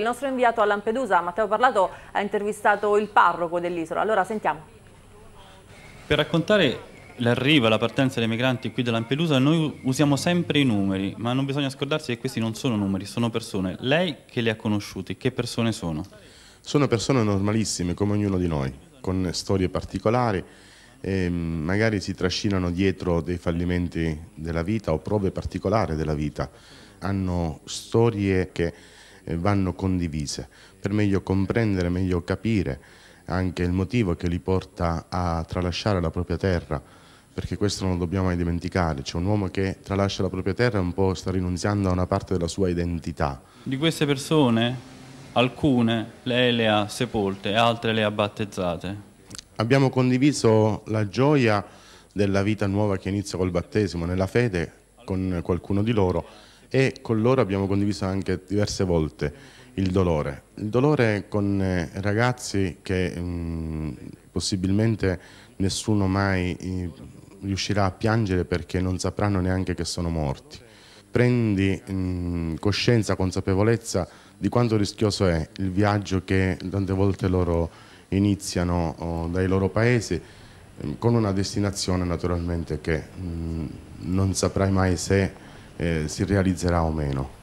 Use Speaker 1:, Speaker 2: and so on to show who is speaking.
Speaker 1: Il nostro inviato a Lampedusa, Matteo Parlato, ha intervistato il parroco dell'isola. Allora sentiamo. Per raccontare l'arrivo e la partenza dei migranti qui da Lampedusa noi usiamo sempre i numeri, ma non bisogna scordarsi che questi non sono numeri, sono persone. Lei che li ha conosciuti, che persone sono?
Speaker 2: Sono persone normalissime, come ognuno di noi, con storie particolari, magari si trascinano dietro dei fallimenti della vita o prove particolari della vita. Hanno storie che vanno condivise per meglio comprendere, meglio capire anche il motivo che li porta a tralasciare la propria terra, perché questo non lo dobbiamo mai dimenticare, c'è un uomo che tralascia la propria terra e un po' sta rinunziando a una parte della sua identità.
Speaker 1: Di queste persone alcune lei le ha sepolte, altre le ha battezzate.
Speaker 2: Abbiamo condiviso la gioia della vita nuova che inizia col battesimo nella fede con qualcuno di loro e con loro abbiamo condiviso anche diverse volte il dolore. Il dolore con eh, ragazzi che mh, mm, possibilmente nessuno mai eh, riuscirà a piangere perché non sapranno neanche che sono morti. Prendi mh, mm, coscienza, consapevolezza di quanto rischioso è il viaggio che tante volte loro iniziano oh, dai loro paesi mm, con una destinazione naturalmente che mh, non saprai mai se eh, si realizzerà o meno.